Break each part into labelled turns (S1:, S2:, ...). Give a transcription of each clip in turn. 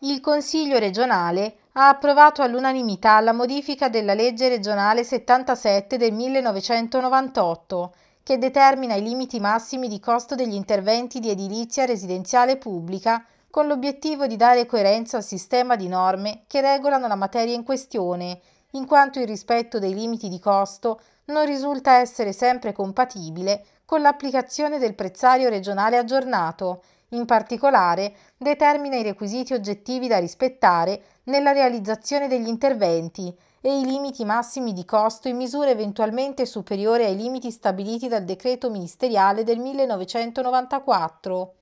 S1: Il Consiglio regionale ha approvato all'unanimità la modifica della legge regionale 77 del 1998 che determina i limiti massimi di costo degli interventi di edilizia residenziale pubblica con l'obiettivo di dare coerenza al sistema di norme che regolano la materia in questione, in quanto il rispetto dei limiti di costo non risulta essere sempre compatibile con l'applicazione del prezzario regionale aggiornato, in particolare determina i requisiti oggettivi da rispettare nella realizzazione degli interventi e i limiti massimi di costo in misura eventualmente superiore ai limiti stabiliti dal decreto ministeriale del 1994.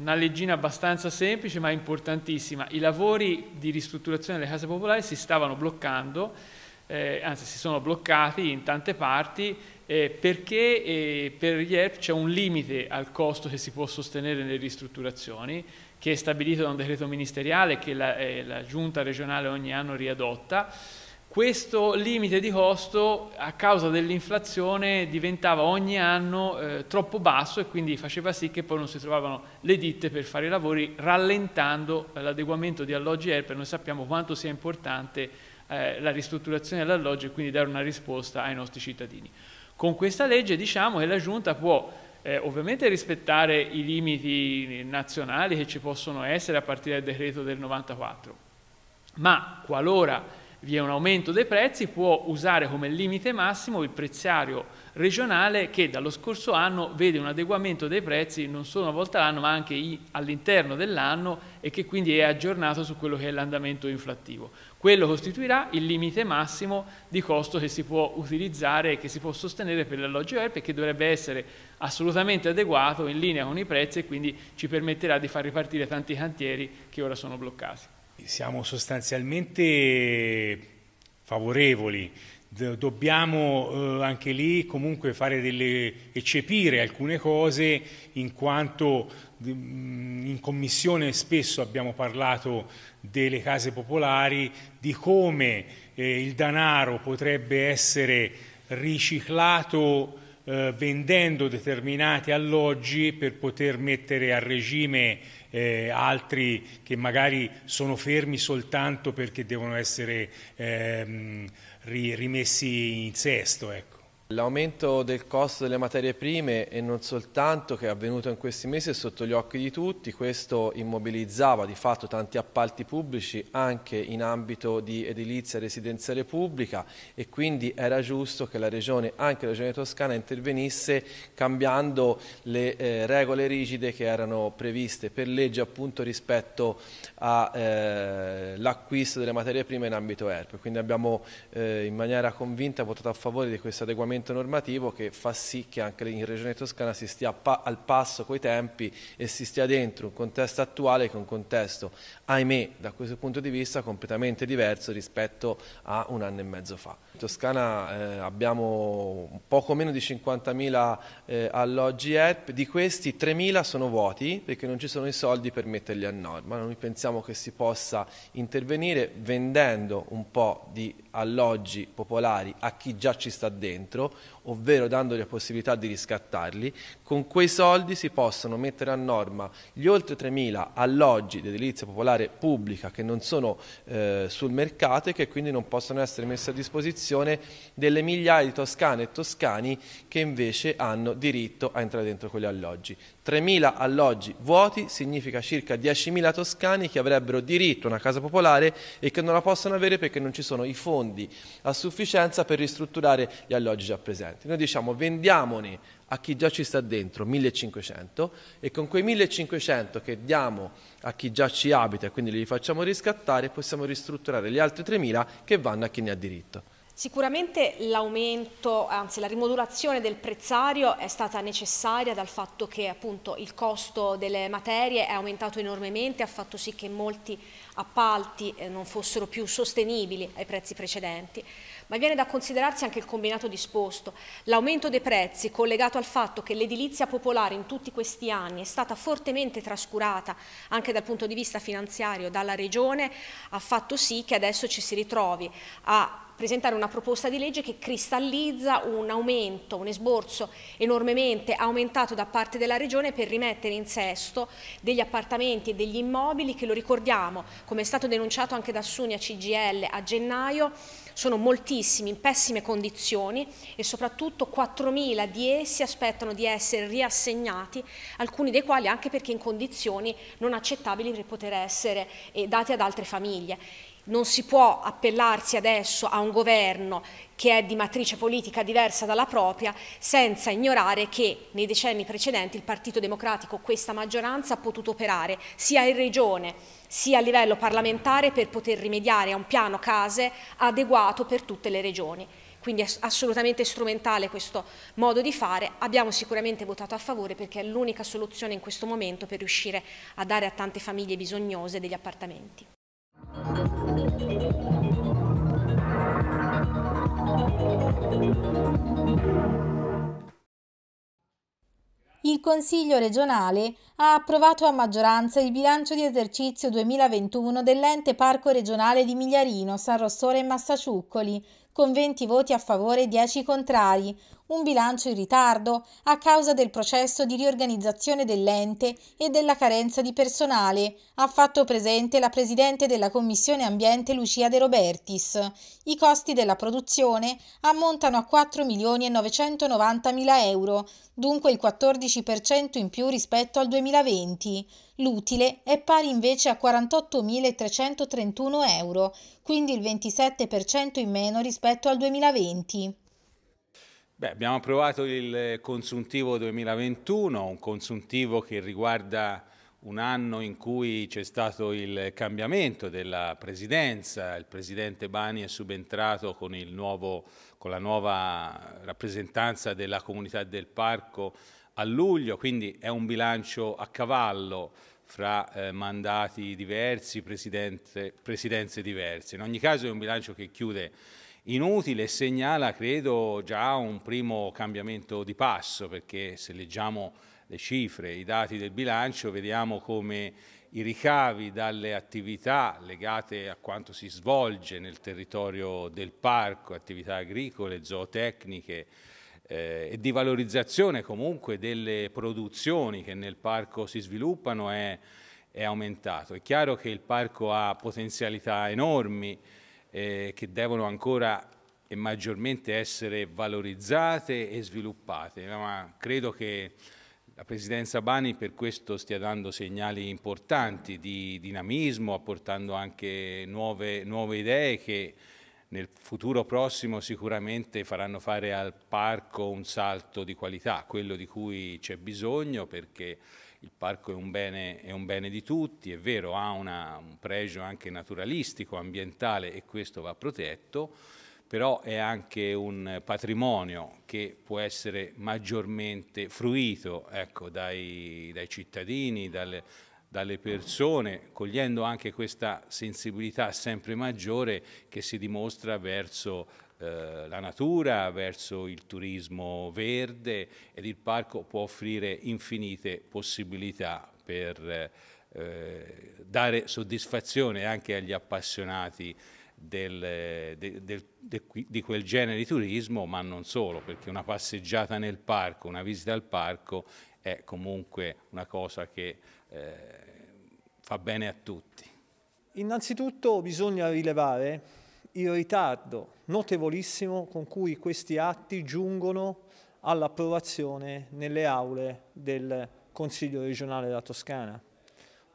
S2: Una leggina abbastanza semplice ma importantissima. I lavori di ristrutturazione delle case popolari si stavano bloccando eh, anzi si sono bloccati in tante parti eh, perché eh, per gli ERP c'è un limite al costo che si può sostenere nelle ristrutturazioni che è stabilito da un decreto ministeriale che la, eh, la giunta regionale ogni anno riadotta questo limite di costo a causa dell'inflazione diventava ogni anno eh, troppo basso e quindi faceva sì che poi non si trovavano le ditte per fare i lavori rallentando eh, l'adeguamento di alloggi ERP noi sappiamo quanto sia importante eh, la ristrutturazione dell'alloggio e quindi dare una risposta ai nostri cittadini. Con questa legge diciamo che la Giunta può eh, ovviamente rispettare i limiti nazionali che ci possono essere a partire dal decreto del 94, ma qualora vi è un aumento dei prezzi può usare come limite massimo il prezzario regionale che dallo scorso anno vede un adeguamento dei prezzi non solo una volta all'anno ma anche all'interno dell'anno e che quindi è aggiornato su quello che è l'andamento inflattivo. Quello costituirà il limite massimo di costo che si può utilizzare e che si può sostenere per l'alloggio ERP e che dovrebbe essere assolutamente adeguato in linea con i prezzi e quindi ci permetterà di far ripartire tanti cantieri che ora sono bloccati.
S3: Siamo sostanzialmente favorevoli dobbiamo eh, anche lì comunque fare delle, eccepire alcune cose in quanto mm, in commissione spesso abbiamo parlato delle case popolari, di come eh, il denaro potrebbe essere riciclato eh, vendendo determinati alloggi per poter mettere a regime eh, altri che magari sono fermi soltanto perché devono essere ehm, rimessi in
S4: sesto. Ecco. L'aumento del costo delle materie prime e non soltanto che è avvenuto in questi mesi è sotto gli occhi di tutti, questo immobilizzava di fatto tanti appalti pubblici anche in ambito di edilizia residenziale pubblica e quindi era giusto che la Regione, anche la Regione Toscana, intervenisse cambiando le eh, regole rigide che erano previste per legge appunto rispetto all'acquisto eh, delle materie prime in ambito ERP. Quindi abbiamo eh, in maniera convinta votato a favore di questo adeguamento strumento normativo che fa sì che anche in Regione Toscana si stia pa al passo coi tempi e si stia dentro un contesto attuale che è un contesto, ahimè, da questo punto di vista completamente diverso rispetto a un anno e mezzo fa. In Toscana eh, abbiamo poco meno di 50.000 eh, alloggi ERP, di questi 3.000 sono vuoti perché non ci sono i soldi per metterli a norma. Noi pensiamo che si possa intervenire vendendo un po' di alloggi popolari a chi già ci sta dentro, ovvero dando la possibilità di riscattarli, con quei soldi si possono mettere a norma gli oltre 3.000 alloggi di edilizia popolare pubblica che non sono eh, sul mercato e che quindi non possono essere messi a disposizione delle migliaia di toscane e toscani che invece hanno diritto a entrare dentro quegli alloggi. 3.000 alloggi vuoti significa circa 10.000 toscani che avrebbero diritto a una casa popolare e che non la possono avere perché non ci sono i fondi fondi a sufficienza per ristrutturare gli alloggi già presenti. Noi diciamo vendiamone a chi già ci sta dentro 1500 e con quei 1500 che diamo a chi già ci abita e quindi li facciamo riscattare possiamo ristrutturare gli altri 3000 che vanno a chi ne ha diritto.
S5: Sicuramente l'aumento, anzi la rimodulazione del prezzario è stata necessaria dal fatto che appunto il costo delle materie è aumentato enormemente, ha fatto sì che molti appalti non fossero più sostenibili ai prezzi precedenti, ma viene da considerarsi anche il combinato disposto. L'aumento dei prezzi collegato al fatto che l'edilizia popolare in tutti questi anni è stata fortemente trascurata anche dal punto di vista finanziario dalla Regione ha fatto sì che adesso ci si ritrovi a presentare una proposta di legge che cristallizza un aumento, un esborso enormemente aumentato da parte della Regione per rimettere in sesto degli appartamenti e degli immobili che lo ricordiamo, come è stato denunciato anche da Sunia CGL a gennaio, sono moltissimi, in pessime condizioni e soprattutto 4.000 di essi aspettano di essere riassegnati, alcuni dei quali anche perché in condizioni non accettabili per poter essere eh, dati ad altre famiglie non si può appellarsi adesso a un governo che è di matrice politica diversa dalla propria senza ignorare che nei decenni precedenti il Partito Democratico, questa maggioranza, ha potuto operare sia in regione sia a livello parlamentare per poter rimediare a un piano case adeguato per tutte le regioni. Quindi è assolutamente strumentale questo modo di fare, abbiamo sicuramente votato a favore perché è l'unica soluzione in questo momento per riuscire a dare a tante famiglie bisognose degli appartamenti.
S1: Il Consiglio regionale ha approvato a maggioranza il bilancio di esercizio 2021 dell'ente Parco regionale di Migliarino, San Rossore e Massaciuccoli, con 20 voti a favore e 10 contrari, un bilancio in ritardo a causa del processo di riorganizzazione dell'ente e della carenza di personale, ha fatto presente la Presidente della Commissione Ambiente Lucia De Robertis. I costi della produzione ammontano a 4.990.000 euro, dunque il 14% in più rispetto al 2020. L'utile è pari invece a 48.331 euro, quindi il 27% in meno rispetto al 2020.
S3: Beh, abbiamo approvato il consuntivo 2021, un consuntivo che riguarda un anno in cui c'è stato il cambiamento della presidenza, il presidente Bani è subentrato con, nuovo, con la nuova rappresentanza della comunità del parco a luglio, quindi è un bilancio a cavallo fra eh, mandati diversi, presidenze diverse. In ogni caso è un bilancio che chiude inutile segnala, credo, già un primo cambiamento di passo, perché se leggiamo le cifre, i dati del bilancio, vediamo come i ricavi dalle attività legate a quanto si svolge nel territorio del parco, attività agricole, zootecniche eh, e di valorizzazione comunque delle produzioni che nel parco si sviluppano è, è aumentato. È chiaro che il parco ha potenzialità enormi, eh, che devono ancora e maggiormente essere valorizzate e sviluppate, ma credo che la Presidenza Bani per questo stia dando segnali importanti di dinamismo, apportando anche nuove, nuove idee che nel futuro prossimo sicuramente faranno fare al parco un salto di qualità, quello di cui c'è bisogno perché il parco è un bene, è un bene di tutti, è vero, ha una, un pregio anche naturalistico, ambientale e questo va protetto, però è anche un patrimonio che può essere maggiormente fruito ecco, dai, dai, cittadini, dalle, dalle persone, cogliendo anche questa sensibilità sempre maggiore che si dimostra verso eh, la natura, verso il turismo verde ed il parco può offrire infinite possibilità per eh, dare soddisfazione anche agli appassionati del, de, del, de, di quel genere di turismo, ma non solo, perché una passeggiata nel parco, una visita al parco è comunque una cosa che eh, fa bene a tutti. Innanzitutto
S6: bisogna rilevare il ritardo notevolissimo con cui questi atti giungono all'approvazione nelle aule del Consiglio regionale della Toscana.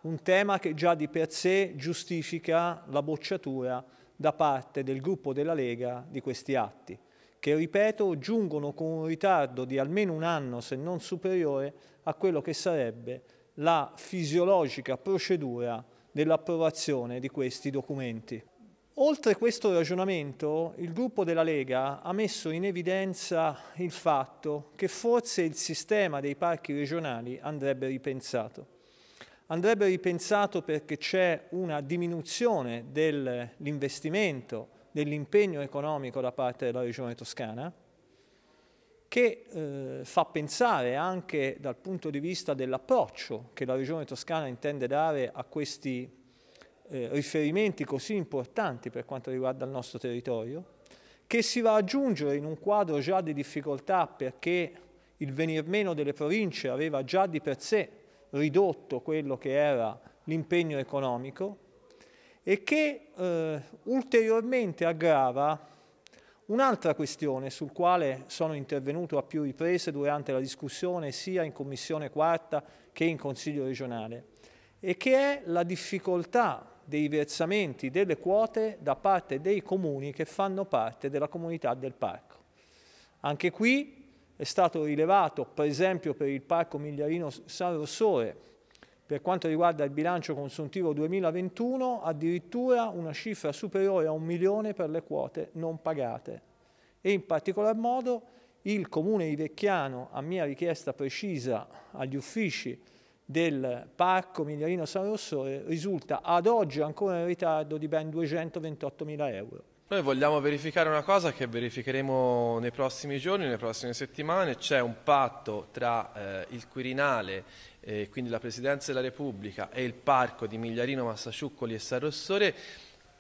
S6: Un tema che già di per sé giustifica la bocciatura da parte del gruppo della Lega di questi atti, che ripeto giungono con un ritardo di almeno un anno se non superiore a quello che sarebbe la fisiologica procedura dell'approvazione di questi documenti. Oltre questo ragionamento, il gruppo della Lega ha messo in evidenza il fatto che forse il sistema dei parchi regionali andrebbe ripensato. Andrebbe ripensato perché c'è una diminuzione dell'investimento, dell'impegno economico da parte della regione toscana, che eh, fa pensare anche dal punto di vista dell'approccio che la regione toscana intende dare a questi eh, riferimenti così importanti per quanto riguarda il nostro territorio, che si va ad aggiungere in un quadro già di difficoltà perché il venir meno delle province aveva già di per sé ridotto quello che era l'impegno economico e che eh, ulteriormente aggrava Un'altra questione sul quale sono intervenuto a più riprese durante la discussione sia in Commissione quarta che in Consiglio regionale e che è la difficoltà dei versamenti delle quote da parte dei comuni che fanno parte della comunità del parco. Anche qui è stato rilevato, per esempio per il parco Migliarino San Rossore, per quanto riguarda il bilancio consuntivo 2021, addirittura una cifra superiore a un milione per le quote non pagate. E in particolar modo il comune di Vecchiano, a mia richiesta precisa agli uffici del parco Migliorino San Rossore risulta ad oggi ancora in ritardo di ben 228 mila euro.
S4: Noi vogliamo verificare una cosa che verificheremo nei prossimi giorni, nelle prossime settimane, c'è un patto tra eh, il Quirinale, eh, quindi la Presidenza della Repubblica e il Parco di Migliarino, Massaciuccoli e San Rossore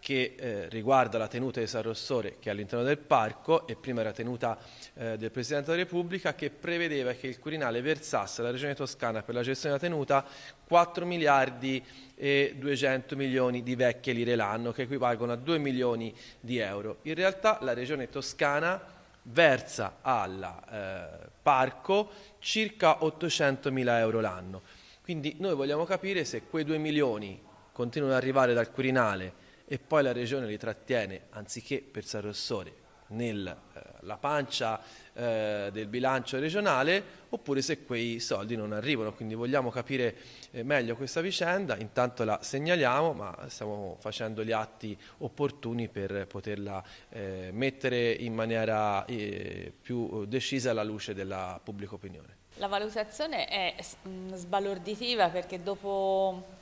S4: che eh, riguarda la tenuta di San Rossore che è all'interno del parco e prima era tenuta eh, del Presidente della Repubblica che prevedeva che il Quirinale versasse alla Regione Toscana per la gestione della tenuta 4 miliardi e 200 milioni di vecchie lire l'anno che equivalgono a 2 milioni di euro. In realtà la Regione Toscana versa al eh, parco circa 800 mila euro l'anno. Quindi noi vogliamo capire se quei 2 milioni continuano ad arrivare dal Quirinale e poi la regione li trattiene anziché per San Rossore nella eh, pancia eh, del bilancio regionale oppure se quei soldi non arrivano. Quindi vogliamo capire eh, meglio questa vicenda, intanto la segnaliamo ma stiamo facendo gli atti opportuni per poterla eh, mettere in maniera eh, più decisa alla luce della pubblica opinione.
S7: La valutazione è mm, sbalorditiva perché dopo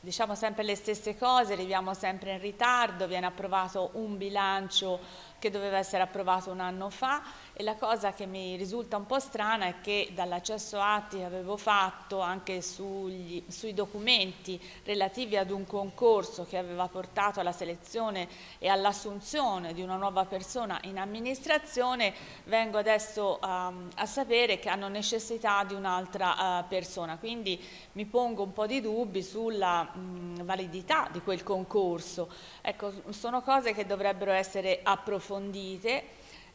S7: diciamo sempre le stesse cose, arriviamo sempre in ritardo, viene approvato un bilancio che doveva essere approvato un anno fa e la cosa che mi risulta un po' strana è che dall'accesso atti che avevo fatto anche sugli, sui documenti relativi ad un concorso che aveva portato alla selezione e all'assunzione di una nuova persona in amministrazione, vengo adesso um, a sapere che hanno necessità di un'altra uh, persona, quindi mi pongo un po' di dubbi sulla mh, mm, validità di quel concorso. Ecco, sono cose che dovrebbero essere approfondite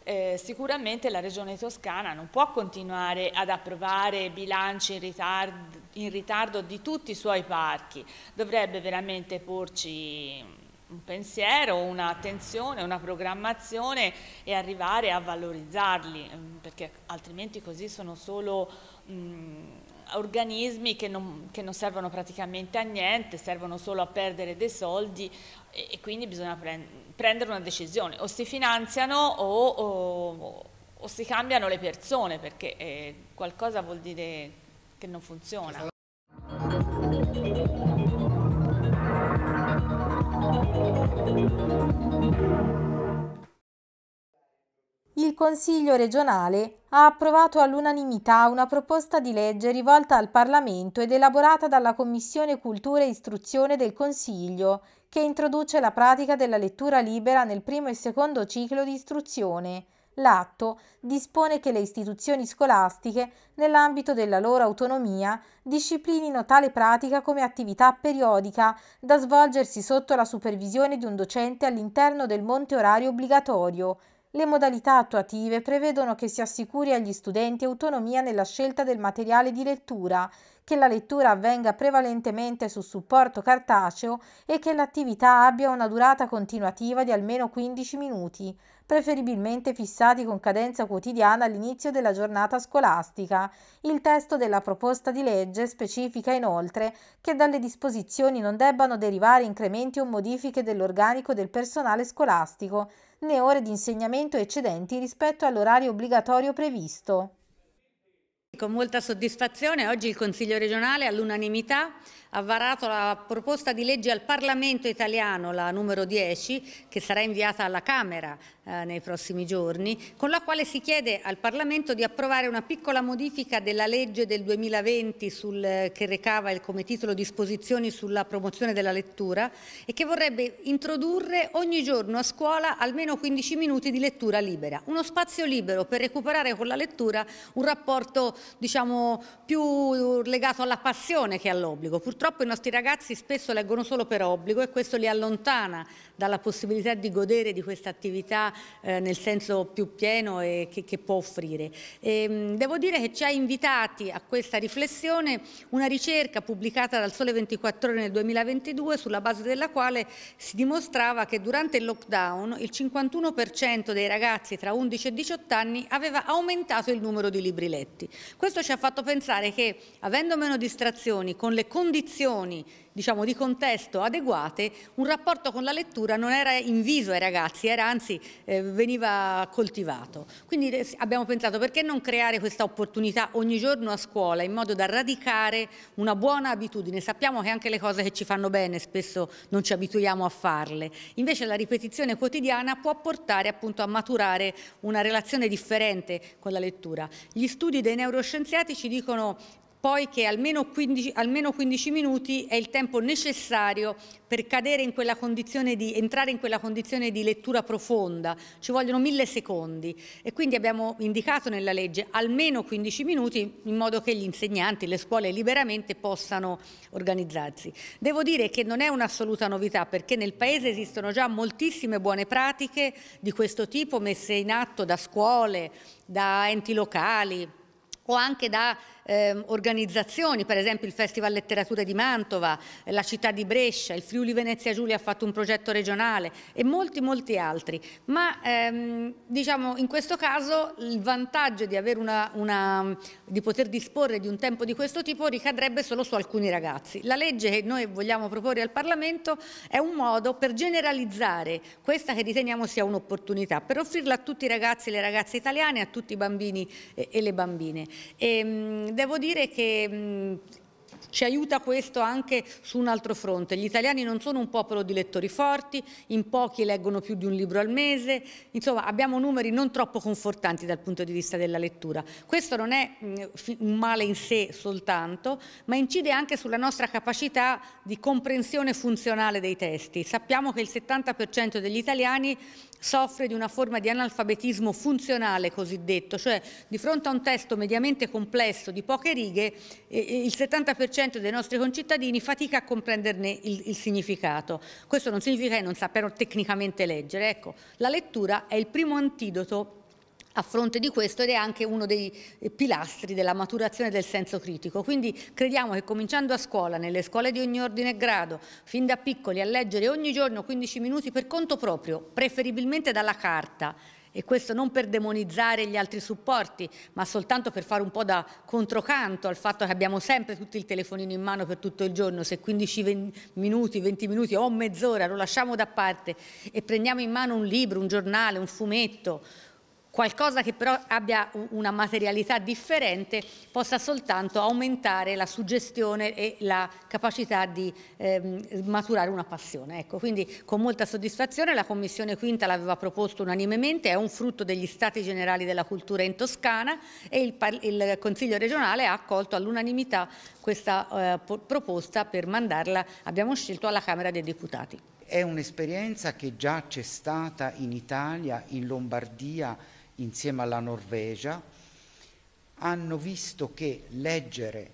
S7: eh, sicuramente la Regione Toscana non può continuare ad approvare bilanci in ritardo, in ritardo di tutti i suoi parchi, dovrebbe veramente porci un pensiero, un'attenzione, una programmazione e arrivare a valorizzarli, mm, perché altrimenti così sono solo... Mh, mm, organismi che non, che non, servono praticamente a niente, servono solo a perdere dei soldi e, e quindi bisogna prend prendere una decisione, o si finanziano o, o, o si cambiano le persone perché eh, qualcosa vuol dire che non funziona.
S1: Consiglio regionale ha approvato all'unanimità una proposta di legge rivolta al Parlamento ed elaborata dalla Commissione Cultura e Istruzione del Consiglio, che introduce la pratica della lettura libera nel primo e secondo ciclo di istruzione. L'atto dispone che le istituzioni scolastiche, nell'ambito della loro autonomia, disciplinino tale pratica come attività periodica da svolgersi sotto la supervisione di un docente all'interno del monte orario obbligatorio, le modalità attuative prevedono che si assicuri agli studenti autonomia nella scelta del materiale di lettura, che la lettura avvenga prevalentemente su supporto cartaceo e che l'attività abbia una durata continuativa di almeno 15 minuti, preferibilmente fissati con cadenza quotidiana all'inizio della giornata scolastica. Il testo della proposta di legge specifica inoltre che dalle disposizioni non debbano derivare incrementi o modifiche dell'organico del personale scolastico, né ore di insegnamento eccedenti rispetto all'orario obbligatorio previsto.
S8: Con molta soddisfazione oggi il Consiglio regionale all'unanimità ha varato la proposta di legge al Parlamento italiano, la numero 10, che sarà inviata alla Camera eh, nei prossimi giorni, con la quale si chiede al Parlamento di approvare una piccola modifica della legge del 2020 sul, che recava il, come titolo disposizioni sulla promozione della lettura e che vorrebbe introdurre ogni giorno a scuola almeno 15 minuti di lettura libera, uno spazio libero per recuperare con la lettura un rapporto diciamo, più legato alla passione che all'obbligo. Purtroppo i nostri ragazzi spesso leggono solo per obbligo e questo li allontana dalla possibilità di godere di questa attività eh, nel senso più pieno e che, che può offrire. E, ehm, devo dire che ci ha invitati a questa riflessione una ricerca pubblicata dal Sole 24 Ore nel 2022 sulla base della quale si dimostrava che durante il lockdown il 51% dei ragazzi tra 11 e 18 anni aveva aumentato il numero di libri letti. Questo ci ha fatto pensare che avendo meno distrazioni, con le condizioni diciamo, di contesto adeguate, un rapporto con la lettura non era inviso ai ragazzi, era anzi eh, veniva coltivato. Quindi eh, abbiamo pensato perché non creare questa opportunità ogni giorno a scuola in modo da radicare una buona abitudine. Sappiamo che anche le cose che ci fanno bene spesso non ci abituiamo a farle. Invece la ripetizione quotidiana può portare appunto a maturare una relazione differente con la lettura. Gli studi dei neuroscienziati ci dicono poi che almeno 15, almeno 15 minuti è il tempo necessario per cadere in quella condizione di, entrare in quella condizione di lettura profonda, ci vogliono mille secondi e quindi abbiamo indicato nella legge almeno 15 minuti in modo che gli insegnanti, le scuole liberamente possano organizzarsi. Devo dire che non è un'assoluta novità perché nel Paese esistono già moltissime buone pratiche di questo tipo messe in atto da scuole, da enti locali o anche da eh, organizzazioni, per esempio il Festival Letterature di Mantova, eh, la città di Brescia, il Friuli Venezia Giulia ha fatto un progetto regionale e molti molti altri, ma ehm, diciamo in questo caso il vantaggio di, una, una, di poter disporre di un tempo di questo tipo ricadrebbe solo su alcuni ragazzi. La legge che noi vogliamo proporre al Parlamento è un modo per generalizzare questa che riteniamo sia un'opportunità, per offrirla a tutti i ragazzi e le ragazze italiane, a tutti i bambini e, e le bambine. E, ehm, devo dire che mh, ci aiuta questo anche su un altro fronte. Gli italiani non sono un popolo di lettori forti, in pochi leggono più di un libro al mese, insomma abbiamo numeri non troppo confortanti dal punto di vista della lettura. Questo non è mm, un male in sé soltanto, ma incide anche sulla nostra capacità di comprensione funzionale dei testi. Sappiamo che il 70% degli italiani soffre di una forma di analfabetismo funzionale cosiddetto, cioè di fronte a un testo mediamente complesso di poche righe, il 70% 90% dei nostri concittadini fatica a comprenderne il, il, significato. Questo non significa che non sappiano tecnicamente leggere. Ecco, la lettura è il primo antidoto a fronte di questo ed è anche uno dei pilastri della maturazione del senso critico. Quindi crediamo che cominciando a scuola, nelle scuole di ogni ordine e grado, fin da piccoli a leggere ogni giorno 15 minuti per conto proprio, preferibilmente dalla carta, e questo non per demonizzare gli altri supporti, ma soltanto per fare un po' da controcanto al fatto che abbiamo sempre tutto il telefonino in mano per tutto il giorno, se 15 20 minuti, 20 minuti o mezz'ora lo lasciamo da parte e prendiamo in mano un libro, un giornale, un fumetto, qualcosa che però abbia una materialità differente possa soltanto aumentare la suggestione e la capacità di ehm, maturare una passione. Ecco, quindi con molta soddisfazione la Commissione Quinta l'aveva proposto unanimemente, è un frutto degli Stati Generali della Cultura in Toscana e il, il Consiglio regionale ha accolto all'unanimità questa eh, proposta per mandarla, abbiamo scelto, alla Camera dei Deputati.
S9: È un'esperienza che già c'è stata in Italia, in Lombardia, insieme alla Norvegia, hanno visto che leggere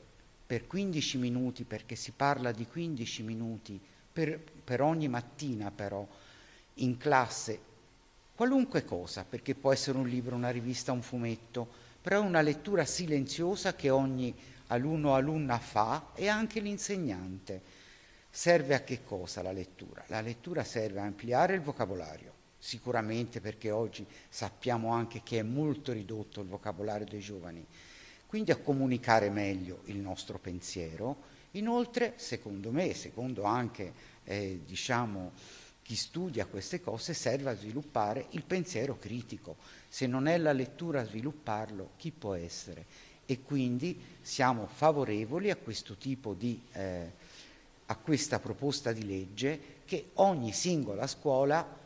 S9: per 15 minuti, perché si parla di 15 minuti per, per ogni mattina però, in classe, qualunque cosa, perché può essere un libro, una rivista, un fumetto, però è una lettura silenziosa che ogni alunno o alunna fa e anche l'insegnante. Serve a che cosa la lettura? La lettura serve a ampliare il vocabolario, sicuramente perché oggi sappiamo anche che è molto ridotto il vocabolario dei giovani, quindi a comunicare meglio il nostro pensiero. Inoltre, secondo me, secondo anche eh, diciamo, chi studia queste cose, serve a sviluppare il pensiero critico. Se non è la lettura a svilupparlo, chi può essere? E quindi siamo favorevoli a questo tipo di... Eh, a questa proposta di legge che ogni singola scuola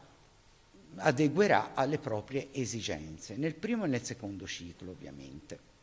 S9: adeguerà alle proprie esigenze, nel primo e nel secondo ciclo ovviamente.